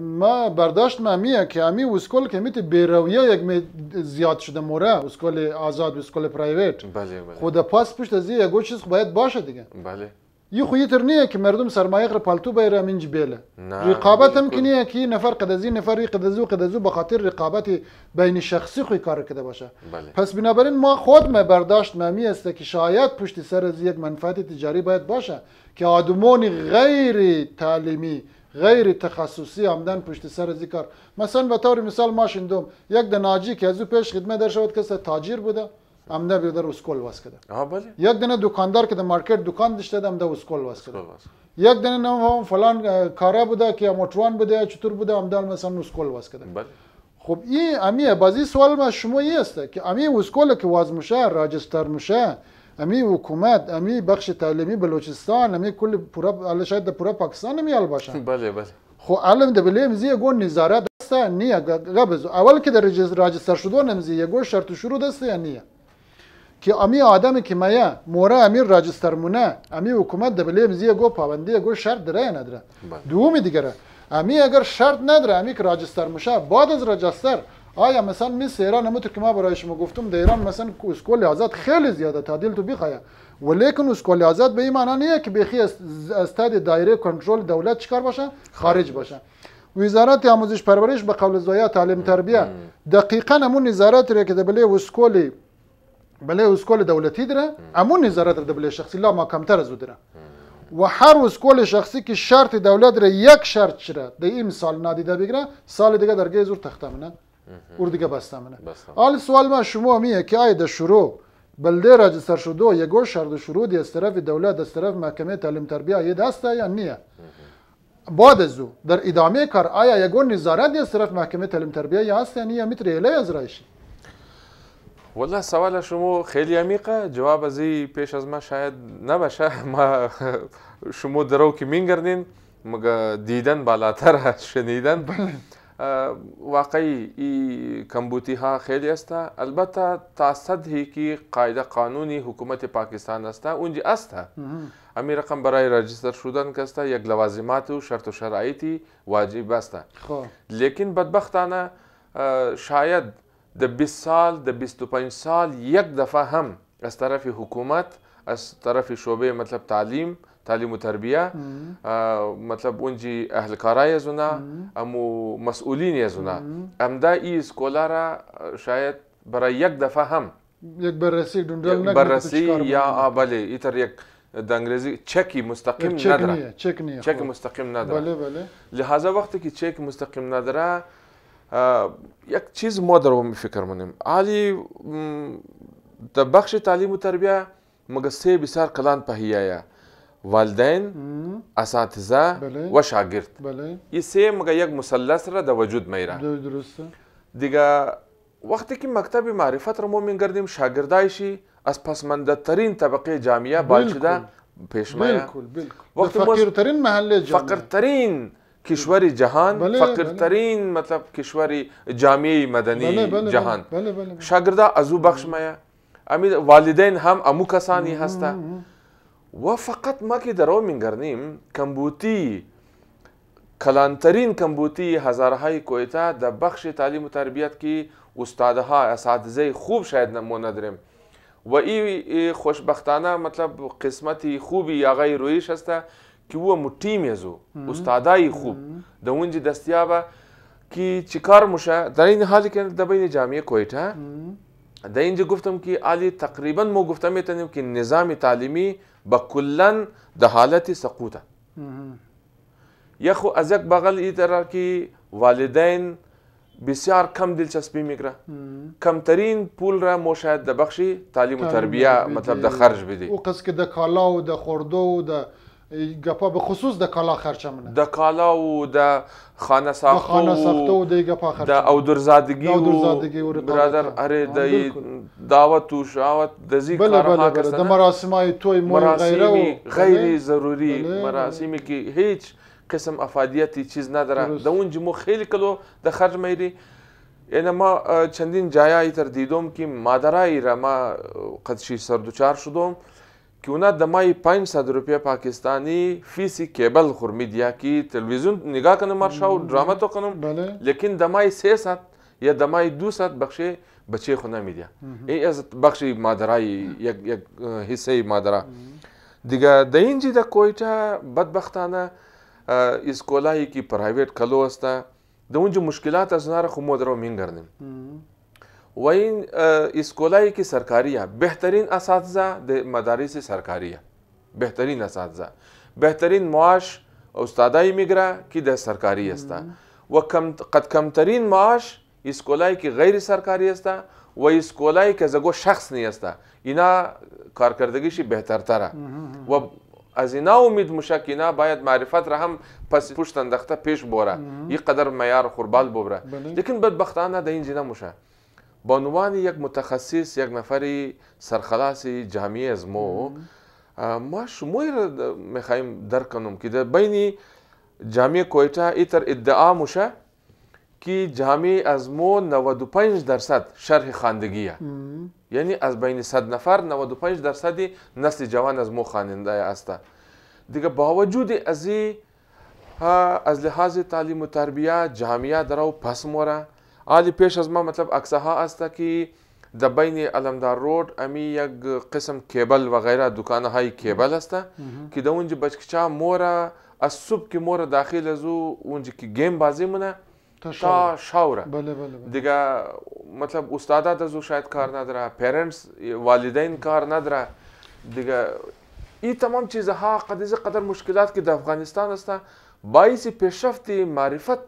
ما برداشت ما میه که امی اسکول که میتی بیرویه یک می زیاد شده موره اسکول آزاد و اسکول پرایویت بله بله خود پاس پشت از یه چیز باید باشه دیگه بله یه خویی تر نیه که مردم سرمایه غر پالتو بیره من جبیله رقابت هم که نیه که نفر قدزی نفری قدزو قدزو به خاطر رقابت بین شخصی خوی کار کرده باشه بله. پس بنابراین ما خود ما برداشت ممی است که شاید پشت سر از یک منفعت تجاری باید باشه که آدمون غیر تعلیمی غیر تخصصی آمدن پشت سر از کار مثلا به طور مثال ما شندم یک دناجی که از او پیش خدمت در شود کس تاجر بوده امده به در اسکول واس کده بله یک دنه دکاندار که در مارکت دکان داشته دم در اسکول واس کده یک دنه نو فلان کاره بوده که موتوان بوده چطور بوده امده مثلا اسکول واس کده بله خب این امی بازی سوال ما شما است که امی اسکول که واز میشه راجستر میشه امی حکومت امی بخش تعلیمی بلوچستان امی کل پورا شاید پورا پاکستان امی ال باشن بله بله خو علم د بلیم زی گون نظارت دست نیه قبض اول که در راجستر شده نمزی گون شرط شروع دست نیه که امی آدمی که مایه مورا امی راجستر مونه امی حکومت د بلیم زی گو پابندی گو شرط دره ندره دومی دیگره امی اگر شرط ندره امی که راجستر مشه بعد از راجستر آیا مثلا مثل ایران همونطور که ما برای شما گفتم در ایران مثلا اسکول آزاد خیلی زیاده تعدیل تو بخواه ولیکن اسکول آزاد به این معنا نیه که بخی از تد دایره کنترل دولت چکار باشه خارج باشه وزارت آموزش پرورش به قول زویا تعلیم تربیه دقیقا همون نظارت ری که بله اسکول بله اسکول دولتی دره همون نظارت رو بله شخصی لا ما کمتر از دره و هر اسکول شخصی که شرط دولت را یک شرط شده د این سال نادیده بگیره سال دیگه درگه زور تختمه نه وردگە بەستامنە ئال سوالمان شمومیە کیای دەشورۆ بەلدێرە سەر شدۆ یەگۆ شارد شروع دەستەرەفی دەولا دەستەرەف مەکەمێت تەلیم تەربیا یە داستا یان نییە. بعد از او در ادامه کار آیا یگون نظارت یا صرف محکمه تعلیم تربیه یا هستن یا متر اله ازرایشی والله سوال شما خیلی عمیقه جواب ازی پیش از ما شاید نباشه ما شما درو که مینگردین مگه دیدن بالاتر شنیدن واقعی کمبوتی ها خیلی است البته تا صدهی که قاعده قانونی حکومت پاکستان است اونجا است امی رقم برای رجستر شدن کسته یک لوازمات و شرط و شرایطی واجب است لیکن بدبختانه شاید د 20 سال د 25 سال یک دفعه هم از طرف حکومت از طرف شعبه مطلب تعلیم تعلیم و تربیه مطلب اونجی اهلکارا یزونا امو مسئولین یزونا امدا ای اسکولارا شاید برای یک دفعه هم یک بررسی دندل بررسی یا بله ایتر یک د انګریزي چکی مستقیم ندره چک نه چک مستقیم ندره بله بله لہذا وقتی که چک مستقیم ندره یک چیز ما در فکر منیم علی د بخش تعلیم و تربیه مگه سه بسیار کلان پهیه والدین اساتذه و شاگرد بله این سه مگه یک مثلث را در وجود میره درسته دیگه وقتی که مکتب معرفت را ما میگردیم شاگردایشی از پسمنده ترین طبقه جامعه بالشده پیش میره بالکل بالکل وقتی فقیرترین محله جامعه فقیرترین کشور جهان بله فقیرترین بله. مطلب کشور جامعه مدنی بله بله جهان بله بله بله. شاگردا از او بخش میه امید والدین هم امو کسانی هستند Ve fakat makedar o mingarnim kambutiyi کلانترین کمبوتی هزارهای کویتا د بخش تعلیم و تربیت کی استادها اساتذه خوب شاید نمونه درم و ای خوشبختانه مطلب قسمتی خوبی آغای رویش است که و مټی میزو استادای خوب د اونجی دستیابه کی چیکار مشه در این حالی که د بین جامعه کویتا در اینجا گفتم که علی تقریبا ما گفتم میتونیم که نظام تعلیمی با کلا در حالت سقوطه یخو از یک بغل ای طرح که والدین بسیار کم دلچسپی میگره کمترین پول را مو شاید د بخشی تعلیم و تربیه مطلب د خرج بده او قص کې د کالا او د خوردو او د گپا به خصوص د کالا خرچمنه د کالا او د خانه ساختو خانه ساختو د گپا خرچ د او درزادگی او درزادگی او برادر اره د دعوت او شاوت د زی کار هغه د مراسمای توي مو غیره غیر ضروری مراسم کې هیڅ قسم افادیتی چیز نداره د اونج مو خیلی کلو د خرج میری یعنی ما چندین جایایی تر دیدم که مادرایی را ما قدشی سردوچار شدم ki Mayı 500 rupiye Pakistani fisi kebel hurmid ya ki televizyon niga kanım marşav drama to kanım. Lekin damay 300 ya damay 200 bakşe بچه خو نمیدیا ای از بخشی مادرای یک یک حصه مادرا دیگه د اینجی د کویټا بدبختانه از کولای کی پرایویت کلو استا د اونجو مشکلات از نار خو مودرو مینګرنم و این اسکولایی که سرکاریه بهترین اساتذه د مدارس سرکاریه بهترین اساتذه بهترین معاش استادای میگره که د سرکاری است و کم قد کمترین معاش اسکولایی که غیر سرکاری است و اسکولایی که زگو شخص نیست اینا کارکردگیش بهترتره و از اینا امید مشه که اینا باید معرفت را هم پس پشت اندخته پیش بوره یک قدر معیار خوربال ببره لیکن بدبختانه د اینجا نموشه به عنوان یک متخصص یک نفر سرخلاص جامعه از ما ما شمای را میخوایم درک کنم که در بین جامعه کویتا ایتر ادعا موشه که جامعه از ما 95 درصد شرح خاندگی یعنی از بین 100 نفر 95 درصد نسل جوان از ما خاننده است دیگه باوجود از از لحاظ تعلیم و تربیه جامعه درو پس مورا آلی پیش از ما مطلب اکسها است که در بین علمدار روڈ امی یک قسم کیبل وغیره دکانه های کیبل است که در اونجا بچکچا مورا از صبح که مورا داخل از اونجا که گیم بازی منه تا شاوره بله بله بله. دیگه مطلب استادا د زو شاید کار نداره پیرنٹس والدین کار نداره دیگه این تمام چیزها قدر قدر مشکلات که در افغانستان هستن باعث پیشرفت معرفت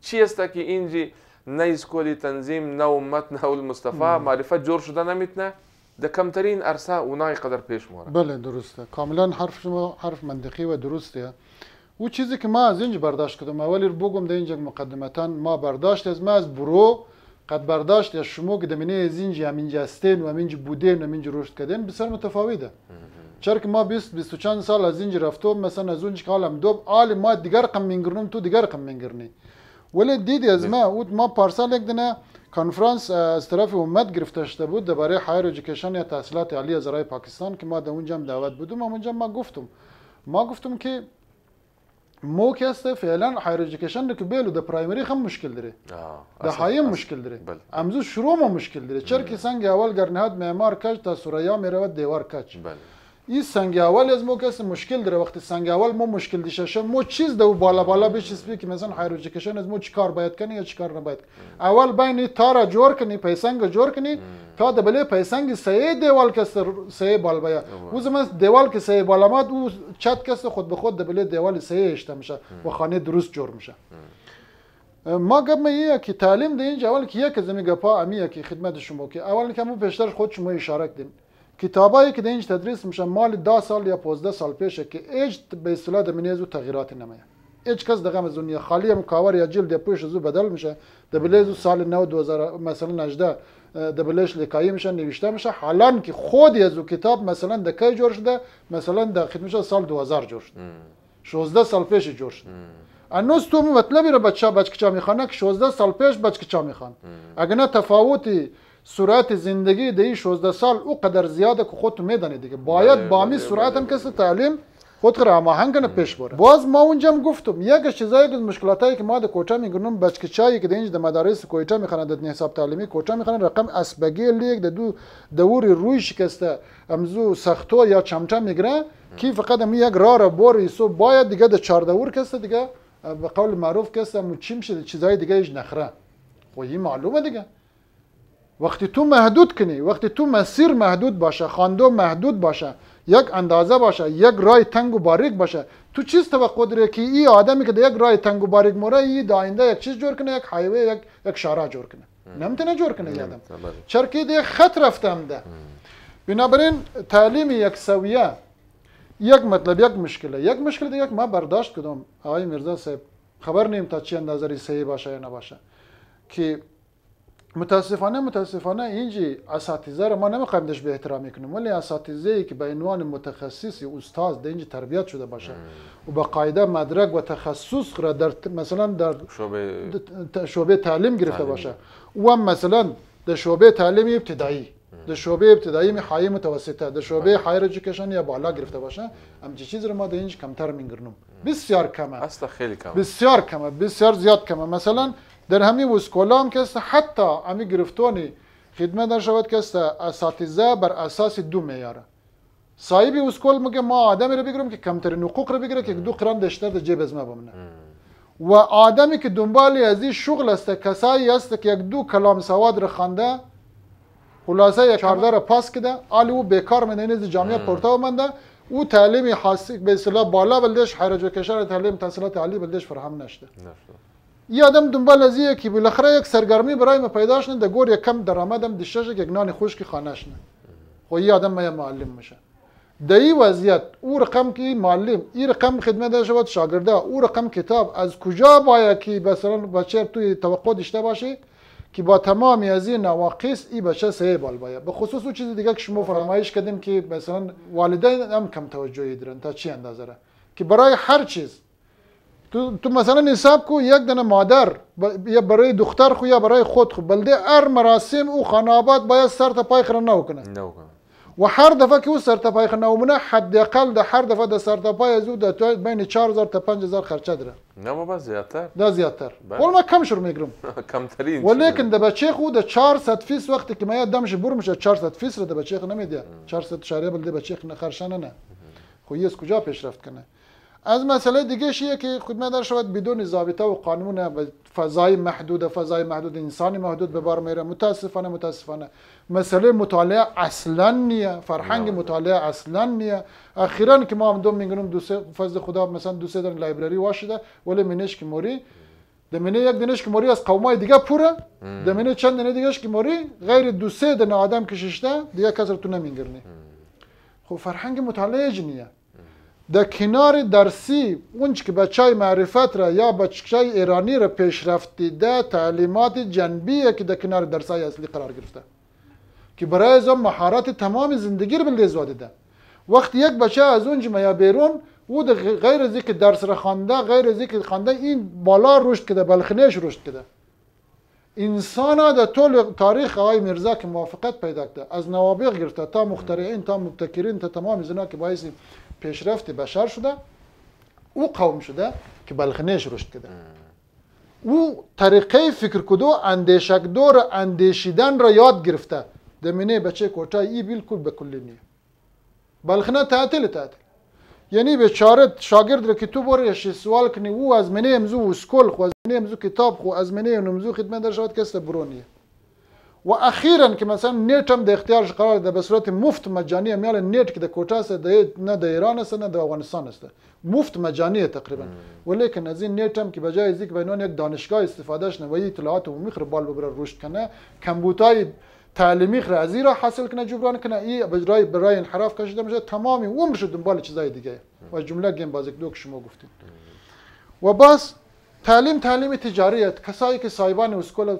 چی است که اینجی نه اسکولی تنظیم نه امت نه المصطفى معرفت جور شدن میتونه در کمترین عرصه اونای قدر پیش میره بله درسته کاملا حرف شما حرف منطقی و درسته او چیزی که ما از اینجا برداشت کردم اولی رو بگم در اینجا مقدمتا ما برداشت از ما از برو قد برداشت از شما که دمینه از اینجا همینجا هستین و همینجا بودین و همینجا رشد کردین بسیار متفاوته چرا که ما 20 20 چند سال از اینجا رفتم مثلا از اونجا که حالم دوب آل ما دیگر قم منگرنم تو دیگر قم منگرنی ولی دیدی از ما اوت ما پارسال یک دنه کنفرانس از طرف امت گرفته شده بود درباره هایر ادویکیشن یا تحصیلات عالی از رای پاکستان که ما در اونجا هم دعوت بودم اونجا ما گفتم ما گفتم که مو کسته فعلا هایر ادویکیشن که بیلو د پرایمری هم مشکل داره د هایم مشکل داره امزو شروع ما مشکل داره چرکی سنگ اول گرنهاد معمار کج تا سوریا میرود دیوار کج بله این سنگاول از مو کسی مشکل داره وقتی سنگاول مو مشکل دیشه مو چیز دو بالا بالا بشه سپی که مثلا هایروجیکشن از مو چیکار باید کنی یا چیکار نباید کنی اول بین تارا جور کنی پیسنگ جور کنی تا د بلې پیسنګ سې دیوال کې سې بال بیا اوس مې دیوال کې سې بالا مات او چت کس خود به خود د بلې دیوال سې اشته مشه و خانه درست جور میشه ما گپ یه که تعلیم دین اول که یک زمین گپا امیه که خدمت شما که اول که مو پیشتر خود شما اشاره کردین کتابایی که در اینج تدریس میشه مال دا سال یا 15 سال پیشه که ایج به اصطلاح د منیزو تغییرات نمیه هیچ کس دغه مزونیه خالی مکاور یا جلد پوش زو بدل میشه د بلیزو سال 9 2000 مثلا 18 د بلش لیکای میشه نوشته میشه حالان که خود یزو کتاب مثلا د کی جوړ شده مثلا د خدمت سال 2000 جوړ شده 16 سال پیش جوړ شده انوز تو مطلبی رو بچه بچکچا میخوانه که 16 سال پیش بچکچا میخوان اگه نه تفاوتی سرعت زندگی در 16 سال او قدر زیاده که خودتون میدانید دیگه باید با می سرعت هم کسی تعلیم خود را هماهنگ کنه پیش بره باز ما اونجا هم گفتم یک چیزای از مشکلاتایی که ما در کوچه میگنم بچک چایی که دینج د مدارس کوچه میخوان د حساب تعلیمی کوچه میخوان رقم اسبگی لیگ د دو دور روی شکسته امزو سختو یا چمچه میگره کی فقط می یک راه را بوری سو باید دیگه د چهار دور کسته دیگه به قول معروف کسته مو چیم شده چیزای دیگه اج نخره خو معلومه دیگه وقتی تو محدود کنی وقتی تو مسیر محدود باشه خاندو محدود باشه یک اندازه باشه یک رای تنگ و باریک باشه تو چیز توقع داری که این آدمی که یک رای تنگ و باریک موره این داینده یک چیز جور کنه یک هایوه یک یک شارع جور کنه نمیتونه جور کنه یادم چرکی ده خط رفتم ده بنابراین تعلیم یک سویه یک مطلب یک مشکله یک مشکل دیگه ما برداشت کدم آقای میرزا صاحب خبر نیم تا چی اندازه صحیح باشه یا نباشه که متاسفانه متاسفانه اینجی اساتیزه را ما نمیخوایم دش به احترام کنیم ولی اساتیزه ای که به عنوان متخصص استاد در اینجا تربیت شده باشه و به با قاعده مدرک و تخصص را در مثلا در شعبه, شعبه تعلیم گرفته باشه و مثلا در شعبه تعلیم ابتدایی در شعبه ابتدایی می حای متوسطه در شعبه هایر ادویکیشن یا بالا گرفته باشه همچی چیز رو ما در اینج کمتر میگیرنم بسیار کمه اصلا خیلی کمه بسیار کمه بسیار زیاد کمه مثلا در همه وسکولا هم که است حتی همه گرفتانی خدمت در شود که است اساتیزه بر اساس دو میاره صاحب اسکول میگه ما آدمی رو بگیرم که کمترین حقوق رو بگیره که دو قران بیشتر در جیب از ما بمونه و آدمی که دنبال از این شغل است کسایی است که یک دو کلام سواد رو خوانده خلاصه یک چارده رو پاس کده آلی او بیکار منه نیز جامعه پرتا منده او تعلیم حاصل به اصطلاح بالا بلدش حرج و کشر تعلیم تحصیلات عالی بلدش فراهم نشده یه آدم دنبال از که بالاخره یک سرگرمی برای ما پیداش نه گور یک کم درآمدم دشش یک نان خوش که خانش نه خو یه آدم ما معلم میشه د ای وضعیت او رقم که معلم این رقم خدمت شود شاگرده او رقم کتاب از کجا باید که مثلا بچه توی توقع داشته باشه که با تمامی از این نواقص این بچه سه بال باید به خصوص او چیز دیگه که شما فرمایش کردیم که مثلا والدین هم کم توجهی دارن تا چی اندازه را که برای هر چیز تو, تو مثلا حساب کو یک دنه مادر یا برای دختر خو یا برای خود خو بلده هر مراسم او خانابات باید سر ته پای خرنه وکنه نه وکنه و هر دفعه کې اوس سرته پای خنه ومنه حداقل د هر دفعه د سرته پای زو د تو بین 4000 ته 5000 خرچه دره نه بابا زیاتر دا زیاتر ول ما کم شور میګرم کم ترین ولیکن د بچی خو د 400 فیس وخت کې ما دم شبور مشه 400 فیس د بچی خو نه میدی 400 شاریه بل د بچی خو نه خرچنه نه خو یې کجا پیشرفت کنه از مسئله دیگه شیه که خدمت در شود بدون ضابطه و قانون و فضای محدود فضای محدود انسان محدود به بار میره متاسفانه متاسفانه مسئله مطالعه اصلا نیه فرهنگ مطالعه اصلا نیه اخیرا که ما هم دوم میگنم دوسه فضل خدا مثلا دوسه در لایبرری واشده ولی منش که موری دمینه یک دنش که موری از قومای دیگه پوره دمینه چند دنه دیگه که موری غیر دوسه دنه آدم کششته دیگه کس رو تو نمیگرنی خب فرهنگ مطالعه جنیه در کنار درسی اونچ که بچه معرفت را یا بچه ایرانی را پیشرفت دیده تعلیمات جنبیه که در کنار درسای اصلی قرار گرفته که برای از مهارت تمام زندگی رو بلیزوا دیده وقتی یک بچه از اونج یا بیرون او د غیر از اینکه درس را خوانده غیر از اینکه خوانده این بالا رشد کده بلخنیش رشد کده انسان د ټول تاریخ آقای میرزا که موافقت پیدا کرده از نوابغ گرفته تا مخترعین تا مبتکرین تا تمام زنا که باعث پیشرفت بشر شده او قوم شده که بلخنش رشد کرده او طریقه فکر کدو اندیشک دور اندیشیدن را یاد گرفته دمینه بچه کوتا ای بالکل به کلی نیه بلخنه تعطیل تعطیل یعنی به چاره شاگرد رو که تو برش سوال کنی او از منه امزو اسکول خو از منه امزو کتاب خو از منه امزو خدمت در شود کس برونیه و اخیرا که مثلا نیټ هم د اختیار قرار ده به صورت مفت مجانی میال نیټ کې د کوټا سره د نه د ایران سره نه د افغانستان سره مفت مجانی تقریبا ولیکن از این نیټ هم که بجای از یک بینون یک دانشگاه استفادهش نه و اطلاعات عمومی خره بال ببره رشد کنه کمبودای تعلیمی خره از را حاصل کنه جبران کنه ای برای برای انحراف کشیده میشه تمام عمر شد دنبال چیزای دیگه و جمله گیم بازیک که شما گفتید و باز تعلیم تعلیم تجاریت کسایی که صاحبان اسکول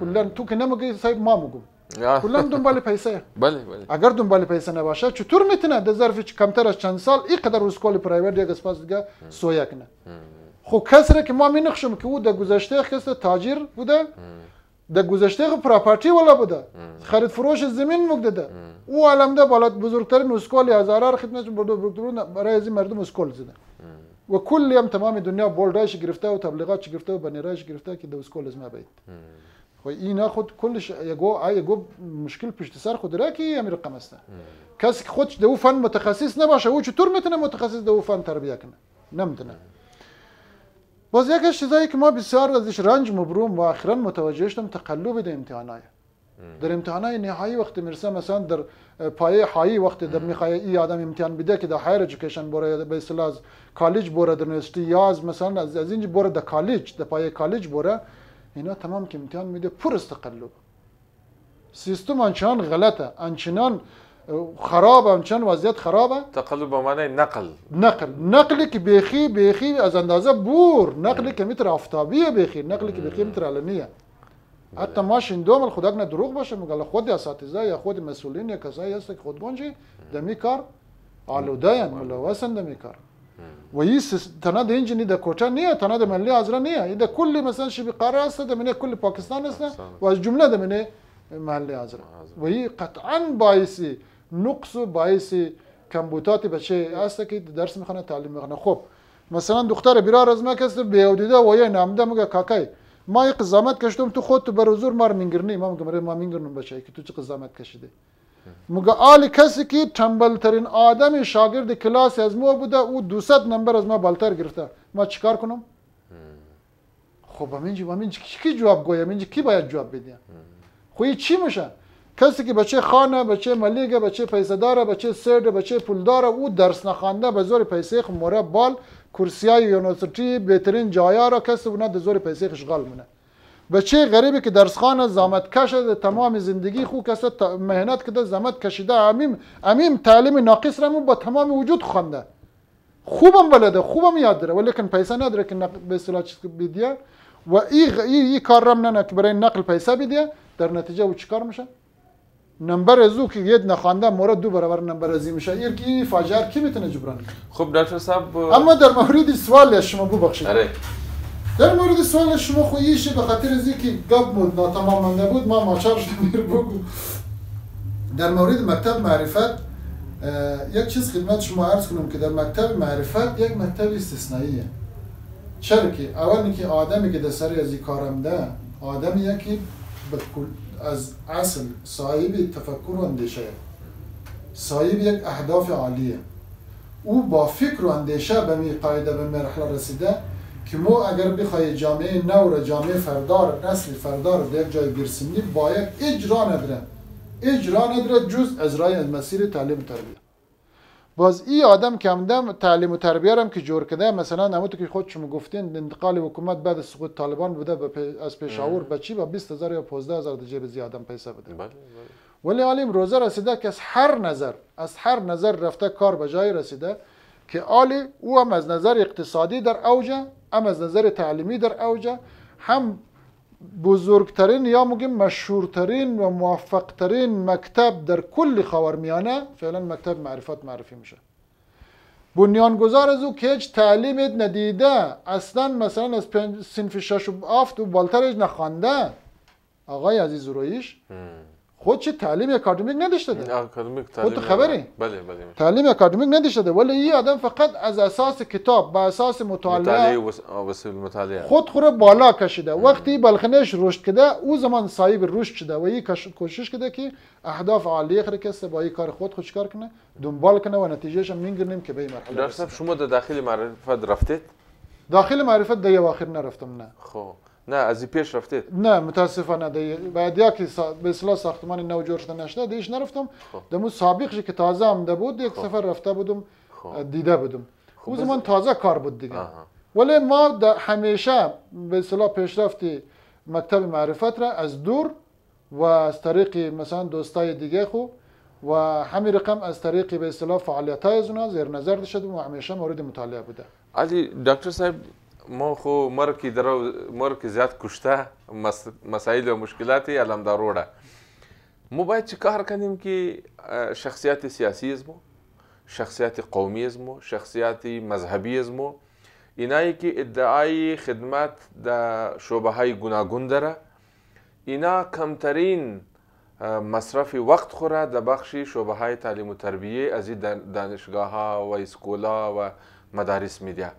کلا تو که نمیگی صاحب ما میگم کلا دنبال پیسه بله بله اگر دنبال پیسه نباشه چطور میتونه در ظرف کمتر از چند سال اینقدر روسکول پرایوت یک اسپاس دیگه سویا کنه خو کسره که ما می نخشم که او در گذشته خست تاجر بوده در گذشته پراپرتی والا بوده خرید فروش زمین مقدده او علمده بالا بزرگترین اسکول هزارار خدمت برده بزرگترین برای از مردم اسکول زده و کلی هم تمام دنیا بولدایش گرفته و تبلیغاتش گرفته و بنیرایش گرفته که در اسکول از ما باید و اینا خود کلش یگو یگو مشکل پشت سر خود را که امیر قمسته کسی که خودش دو فن متخصص نباشه او چطور میتونه متخصص دو فن تربیه کنه نمیتونه باز یکش چیزایی که ما بسیار ازش رنج مبروم و اخیرا متوجه شدم تقلب در امتحانای در امتحانای نهایی وقتی میرسه مثلا در پایه حایی وقتی در میخوای ای آدم امتحان بده که در هایر ادویکیشن بره به اصطلاح از کالج بره در یونیورسیتی یا از مثلا از, از اینج بره در کالج در پایه کالج بره اینا تمام که امتحان میده پر است تقلب سیستم آنچنان غلطه آنچنان خراب آنچنان وضعیت خرابه تقلب به معنی نقل نقل نقلی که بیخی بیخی از اندازه بور نقلی که متر آفتابیه بیخی نقلی که بیخی متر علنیه حتی ما شندوم الخداک نه دروغ باشه مگه خود اساتیزه یا خود مسئولین یا کسایی هست که خودگونجی دمی کار آلوده ملوثن دمی کار وهي تنها د انجني د كوتا نيه تنها د ملي عذرا نيه اذا كل مثلا شبه قاره هسه من كل باكستان هسه والجمله ده من محلي عذرا وهي قطعا باعثي نقص باعثي کمبودات بچه هست که درس میخونه تعلیم میخونه خب مثلا دختر بیرار از من کسی بیودیده و یه نامده میگه کاکای ما یه قضامت کشتم تو خود تو بر حضور مار مینگرنی ما میگم ما مینگرنم بچه که تو چه قضامت کشیده مگه کسی که تنبلترین آدم شاگرد کلاس از ما بوده او 200 نمبر از ما بالتر گرفته ما چیکار کنم خب همینجا همینجا کی جواب گویم اینجا کی باید جواب بدیم خوی چی میشه کسی که بچه خانه بچه ملیگه بچه پیسه داره بچه سرده بچه پول داره او درس نخوانده به زور پیسه خموره بال کرسیای یونیورسیتی بهترین جایا را کسی اونا به زور پیسه اشغال مونه بچه غریبی که درسخان زحمت کشد تمام زندگی خو کس مهنت کده زحمت کشیده امیم امیم تعلیم ناقص رمو با تمام وجود خونده خوبم بلده خوبم یاد داره ولیکن پیسه نداره که به اصطلاح بیدیه و ای, ای, ای کار رم نه که برای نقل پیسه بیدیه در نتیجه و چیکار میشه نمبر زو که یه نخوانده مورد دو برابر نمبر ازی میشه یه که فاجعه کی میتونه جبران کنه خب ډاکټر صاحب اما در مورد سوال شما ببخشید آره. در مورد سوال شما خویشه به خاطر از اینکه گپ بود نا تمام بود ما ماچار شدم بگو در مورد مکتب معرفت یک چیز خدمت شما عرض کنم که در مکتب معرفت یک مکتب استثنائیه چرا که اول اینکه آدمی که در سری از این کارم ده آدم یکی از اصل صاحب تفکر و اندیشه صاحب یک اهداف عالیه او با فکر و اندیشه به می قاعده به مرحله رسیده که ما اگر بخوای جامعه نو را جامعه فردار نسل فردار در یک جای برسندی باید اجرا ندره اجرا ندره جز از رای از مسیر تعلیم و تربیه باز ای آدم کمدم تعلیم و تربیه هم که جور کده مثلا نمود که خود شما گفتین انتقال حکومت بعد سقوط طالبان بوده از پشاور بچی با 20 هزار یا 15 هزار جیب زیادم آدم پیسه بده بله، بله. ولی عالم روزه رسیده که از هر نظر از هر نظر رفته کار به جای رسیده که عالی او هم از نظر اقتصادی در اوج هم از نظر تعلیمی در اوجه هم بزرگترین یا مگیم مشهورترین و موفقترین مکتب در کل خاورمیانه فعلا مکتب معرفت معرفی میشه بنیانگذار از او که هیچ ندیده اصلا مثلا از سنف شش و آفت و بالترش نخوانده آقای عزیز رویش خود چه تعلیم اکادمیک نداشته ده اکادمیک تعلیم خود خبری بله بله تعلیم اکادمیک نداشته ده ولی این آدم فقط از اساس کتاب با اساس مطالعه مطالعه خود خوره بالا کشیده وقتی بلخنش رشد کده او زمان صاحب رشد شده و این کوشش کده که اهداف عالی خره کسه با این کار خود کار کنه دنبال کنه و نتیجهش هم میگیریم که به این مرحله شما در داخل معرفت رفتید داخل معرفت دیگه آخر نرفتم نه خب نه از پیش رفته نه متاسفانه ده بعد یکی سا... به اصطلاح ساختمان نو جور شده نشده دیش نرفتم دمو سابق که تازه هم ده بود یک سفر رفته بودم دیده بودم اون زمان تازه کار بود دیگه ولی ما همیشه به اصطلاح پیشرفتی مکتب معرفت را از دور و از طریق مثلا دوستای دیگه خو و همین رقم از طریق به اصطلاح فعالیت های از اونا زیر نظر شده و همیشه مورد مطالعه بوده علی دکتر صاحب ما خو مرگ درو مرگ زیاد کشته مسائل و مشکلاتی علم داروره ما باید چه کار کنیم که شخصیت سیاسی از ما شخصیت قومی از ما شخصیت مذهبی از ما اینایی که ادعای خدمت در شعبه های گوناگون داره اینا کمترین مصرف وقت خوره در بخش شعبه های تعلیم و تربیه از دانشگاه ها و اسکولا و مدارس میده